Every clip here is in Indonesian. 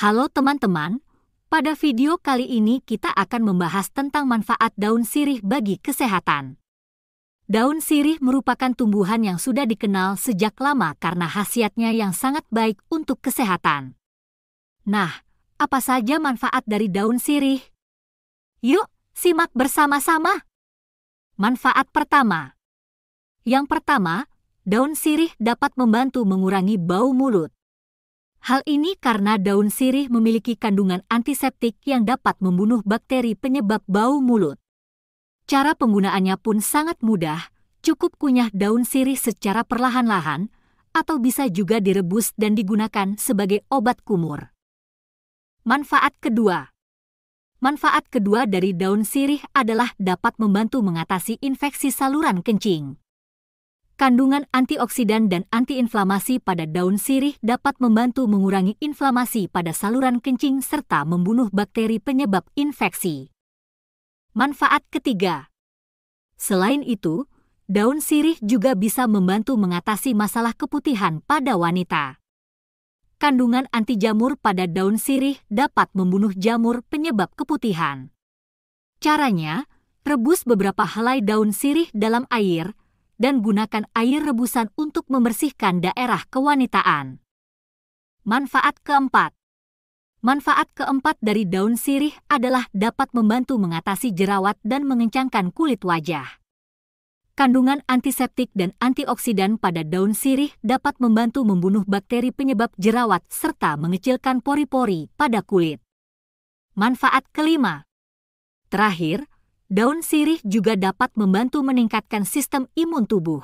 Halo teman-teman, pada video kali ini kita akan membahas tentang manfaat daun sirih bagi kesehatan. Daun sirih merupakan tumbuhan yang sudah dikenal sejak lama karena khasiatnya yang sangat baik untuk kesehatan. Nah, apa saja manfaat dari daun sirih? Yuk, simak bersama-sama. Manfaat pertama. Yang pertama, daun sirih dapat membantu mengurangi bau mulut. Hal ini karena daun sirih memiliki kandungan antiseptik yang dapat membunuh bakteri penyebab bau mulut. Cara penggunaannya pun sangat mudah, cukup kunyah daun sirih secara perlahan-lahan, atau bisa juga direbus dan digunakan sebagai obat kumur. Manfaat kedua Manfaat kedua dari daun sirih adalah dapat membantu mengatasi infeksi saluran kencing kandungan antioksidan dan antiinflamasi pada daun sirih dapat membantu mengurangi inflamasi pada saluran kencing serta membunuh bakteri penyebab infeksi. Manfaat ketiga. Selain itu, daun sirih juga bisa membantu mengatasi masalah keputihan pada wanita. Kandungan anti jamur pada daun sirih dapat membunuh jamur penyebab keputihan. Caranya, rebus beberapa helai daun sirih dalam air dan gunakan air rebusan untuk membersihkan daerah kewanitaan. Manfaat keempat Manfaat keempat dari daun sirih adalah dapat membantu mengatasi jerawat dan mengencangkan kulit wajah. Kandungan antiseptik dan antioksidan pada daun sirih dapat membantu membunuh bakteri penyebab jerawat serta mengecilkan pori-pori pada kulit. Manfaat kelima. Terakhir, daun sirih juga dapat membantu meningkatkan sistem imun tubuh.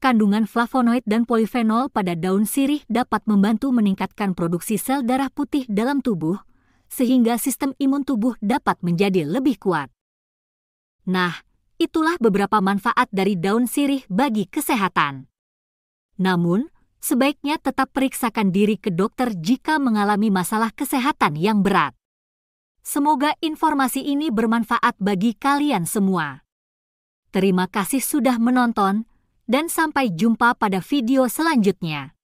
Kandungan flavonoid dan polifenol pada daun sirih dapat membantu meningkatkan produksi sel darah putih dalam tubuh, sehingga sistem imun tubuh dapat menjadi lebih kuat. Nah, itulah beberapa manfaat dari daun sirih bagi kesehatan. Namun, sebaiknya tetap periksakan diri ke dokter jika mengalami masalah kesehatan yang berat. Semoga informasi ini bermanfaat bagi kalian semua. Terima kasih sudah menonton, dan sampai jumpa pada video selanjutnya.